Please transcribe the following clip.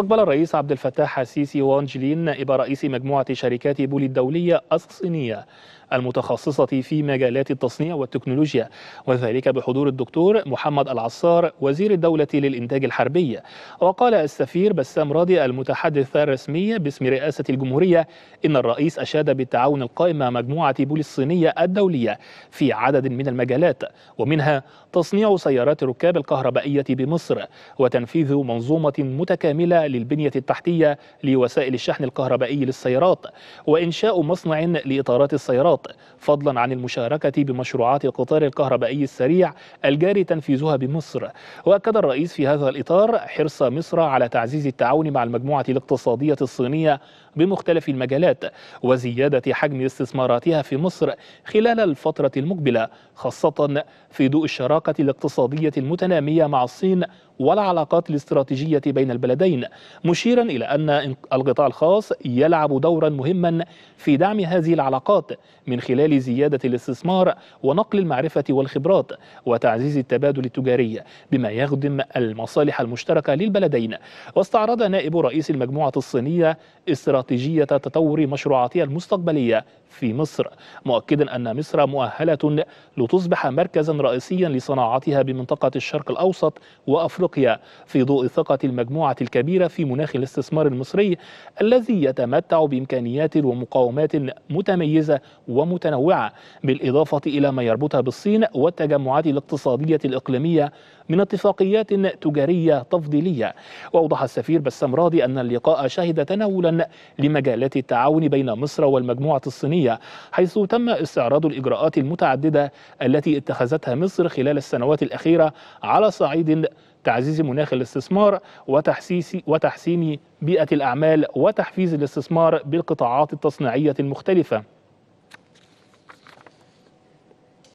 استقبل الرئيس عبد الفتاح السيسي وانجلين نائب رئيس مجموعة شركات بول الدولية الصينية المتخصصة في مجالات التصنيع والتكنولوجيا وذلك بحضور الدكتور محمد العصار وزير الدولة للإنتاج الحربي وقال السفير بسام راضي المتحدث الرسمي باسم رئاسة الجمهورية إن الرئيس أشاد بالتعاون القائم مع مجموعة بول الصينية الدولية في عدد من المجالات ومنها تصنيع سيارات الركاب الكهربائية بمصر وتنفيذ منظومة متكاملة للبنية التحتية لوسائل الشحن الكهربائي للسيارات وإنشاء مصنع لإطارات السيارات الشواطئ فضلا عن المشاركة بمشروعات القطار الكهربائي السريع الجاري تنفيذها بمصر وأكد الرئيس في هذا الإطار حرص مصر على تعزيز التعاون مع المجموعة الاقتصادية الصينية بمختلف المجالات وزيادة حجم استثماراتها في مصر خلال الفترة المقبلة خاصة في ضوء الشراكة الاقتصادية المتنامية مع الصين والعلاقات الاستراتيجية بين البلدين مشيرا إلى أن القطاع الخاص يلعب دورا مهما في دعم هذه العلاقات من خلال زيادة الاستثمار ونقل المعرفة والخبرات وتعزيز التبادل التجاري بما يخدم المصالح المشتركة للبلدين واستعرض نائب رئيس المجموعة الصينية استراتيجية تطور مشروعاتها المستقبلية في مصر مؤكدا أن مصر مؤهلة لتصبح مركزا رئيسيا لصناعتها بمنطقة الشرق الأوسط وأفريقيا في ضوء ثقة المجموعة الكبيرة في مناخ الاستثمار المصري الذي يتمتع بإمكانيات ومقاومات متميزة ومتنوعة بالإضافة إلى ما يربطها بالصين والتجمعات الاقتصادية الإقليمية من اتفاقيات تجارية تفضيلية وأوضح السفير بسام راضي أن اللقاء شهد تناولا لمجالات التعاون بين مصر والمجموعة الصينية الإسلامية حيث تم استعراض الإجراءات المتعددة التي اتخذتها مصر خلال السنوات الأخيرة على صعيد تعزيز مناخ الاستثمار وتحسيس وتحسين بيئة الأعمال وتحفيز الاستثمار بالقطاعات التصنيعية المختلفة